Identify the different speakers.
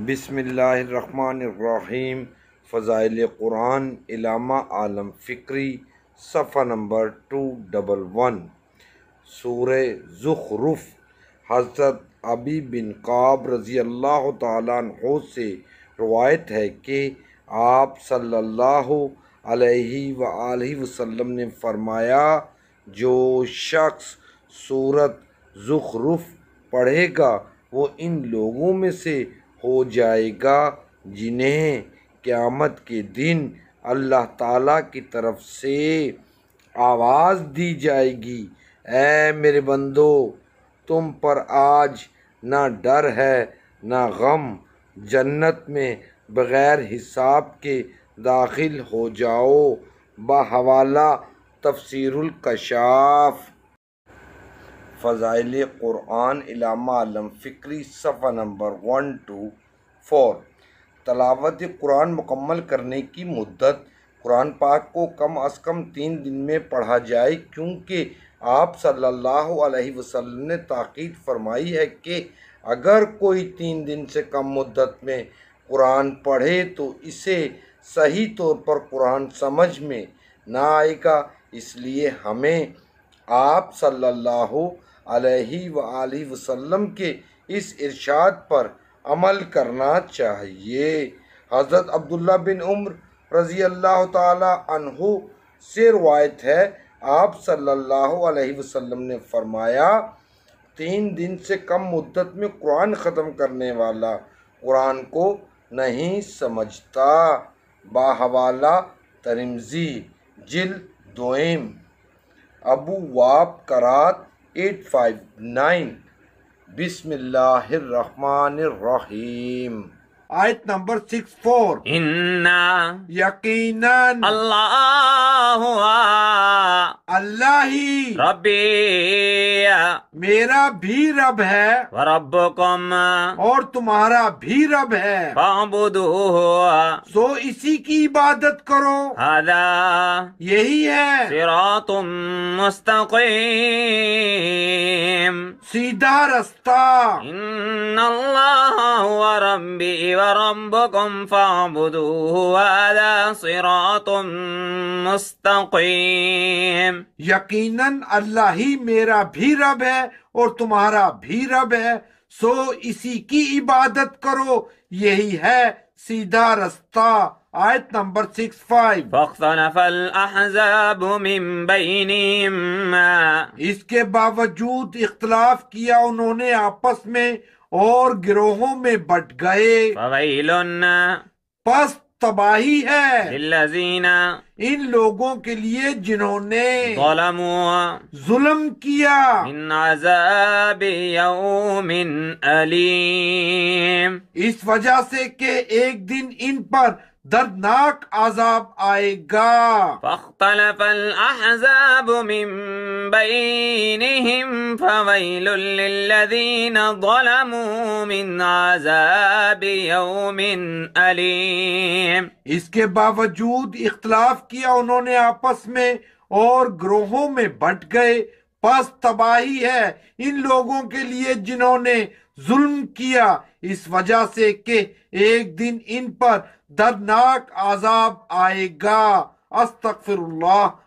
Speaker 1: بسم اللہ الرحمن الرحیم فضائل قرآن علامہ عالم فکری صفحہ نمبر ٹو ڈبل ون سور زخرف حضرت ابی بن قاب رضی اللہ تعالیٰ عنہ سے روایت ہے کہ آپ صلی اللہ علیہ و وسلم نے فرمایا جو شخص صورت زخرف پڑھے گا وہ ان لوگوں میں سے ہو جائے گا جنہیں قیامت کے دن اللہ تعالیٰ کی طرف سے آواز دی جائے گی اے میرے بندو تم پر آج نہ ڈر ہے نہ غم جنت میں بغیر حساب کے داخل ہو جاؤ بحوالہ تفسیر الکشاف فضائل قرآن علامہ عالم فکری صفحہ نمبر ون ٹو فور تلاوت قرآن مکمل کرنے کی مدت قرآن پاک کو کم از کم تین دن میں پڑھا جائے کیونکہ آپ صلی اللہ علیہ وسلم نے تاکید فرمائی ہے کہ اگر کوئی تین دن سے کم مدت میں قرآن پڑھے تو اسے صحیح طور پر قرآن سمجھ میں نہ آئے گا اس لیے ہمیں آپ صلی اللہ علیہ وآلہ وسلم کے اس ارشاد پر عمل کرنا چاہیے حضرت عبداللہ بن عمر رضی اللہ تعالی عنہ سے روایت ہے آپ صلی اللہ علیہ وسلم نے فرمایا تین دن سے کم مدت میں قرآن ختم کرنے والا قرآن کو نہیں سمجھتا با ترمزی جل دوئم ابو واپ کرات ایٹ فائیو نائن بسم اللہ الرحمن الرحیم آیت نمبر سکس فور یقیناً
Speaker 2: اللہ اللہ ہی رب میرا بھی رب ہے رب اور تمہارا بھی رب ہے باب سو اسی کی عبادت کرو ادا یہی ہے تم مستقیم سیدھا رستہ ان اللہ و ربکم فعبدوه وعلا صراط
Speaker 1: مستقیم یقیناً اللہ ہی میرا بھی رب ہے اور تمہارا بھی رب ہے سو اسی کی عبادت کرو یہی ہے سیدھا رستہ آیت نمبر سکس
Speaker 2: فائیو الاحزاب من بینیم اس
Speaker 1: کے باوجود اختلاف کیا انہوں نے آپس میں اور گروہوں میں بٹ گئے
Speaker 2: پس تباہی ہے للذین ان لوگوں کے لیے جنہوں نے ظلموا ظلم کیا عذاب یوم علیم
Speaker 1: اس وجہ سے کہ ایک دن ان پر دردناک عذاب آئے گا
Speaker 2: فاختلف الاحزاب من بینہم فویل للذین ظلموا من عذاب یوم علیم
Speaker 1: اس کے باوجود اختلاف کیا انہوں نے آپس میں اور گروہوں میں بٹ گئے تباہی ہے ان لوگوں کے لیے جنہوں نے ظلم کیا اس وجہ سے کہ ایک دن ان پر دردناک عذاب آئے گا استغفر اللہ